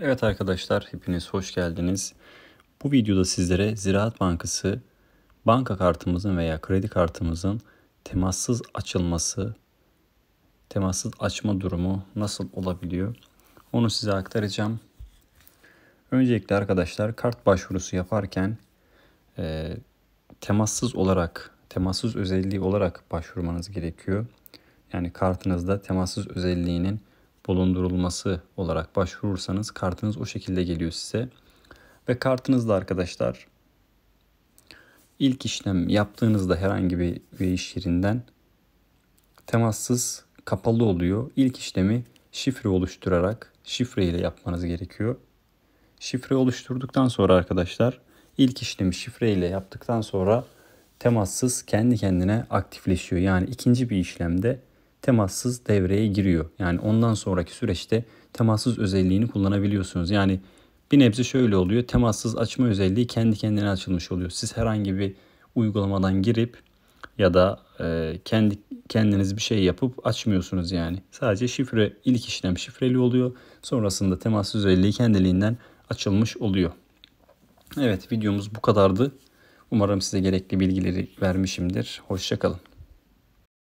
Evet arkadaşlar hepiniz hoş geldiniz. Bu videoda sizlere Ziraat Bankası banka kartımızın veya kredi kartımızın temassız açılması, temassız açma durumu nasıl olabiliyor onu size aktaracağım. Öncelikle arkadaşlar kart başvurusu yaparken e, temassız olarak, temassız özelliği olarak başvurmanız gerekiyor. Yani kartınızda temassız özelliğinin bulundurulması olarak başvurursanız kartınız o şekilde geliyor size. Ve kartınızla arkadaşlar ilk işlem yaptığınızda herhangi bir, bir iş yerinden temassız kapalı oluyor. İlk işlemi şifre oluşturarak şifre ile yapmanız gerekiyor. Şifre oluşturduktan sonra arkadaşlar ilk işlemi şifre ile yaptıktan sonra temassız kendi kendine aktifleşiyor. Yani ikinci bir işlemde temassız devreye giriyor. Yani ondan sonraki süreçte temassız özelliğini kullanabiliyorsunuz. Yani bir nebze şöyle oluyor. Temassız açma özelliği kendi kendine açılmış oluyor. Siz herhangi bir uygulamadan girip ya da e, kendi kendiniz bir şey yapıp açmıyorsunuz yani. Sadece şifre ilk işlem şifreli oluyor. Sonrasında temassız özelliği kendiliğinden açılmış oluyor. Evet videomuz bu kadardı. Umarım size gerekli bilgileri vermişimdir. Hoşçakalın.